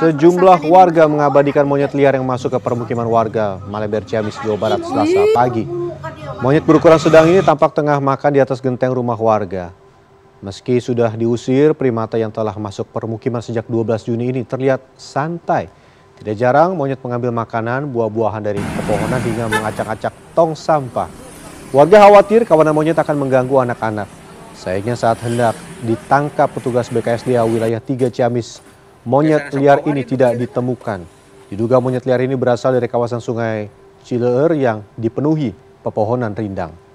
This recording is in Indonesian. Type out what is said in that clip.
Sejumlah warga mengabadikan monyet liar yang masuk ke permukiman warga Maleber Ciamis, Jawa Barat selasa pagi. Monyet berukuran sedang ini tampak tengah makan di atas genteng rumah warga. Meski sudah diusir, primata yang telah masuk permukiman sejak 12 Juni ini terlihat santai. Tidak jarang monyet mengambil makanan, buah-buahan dari pepohonan hingga mengacak-acak tong sampah. Warga khawatir kawanan monyet akan mengganggu anak-anak. Sayangnya saat hendak ditangkap petugas BKSDA wilayah 3 Ciamis, monyet liar ini tidak ditemukan. Diduga monyet liar ini berasal dari kawasan sungai Cileer yang dipenuhi pepohonan rindang.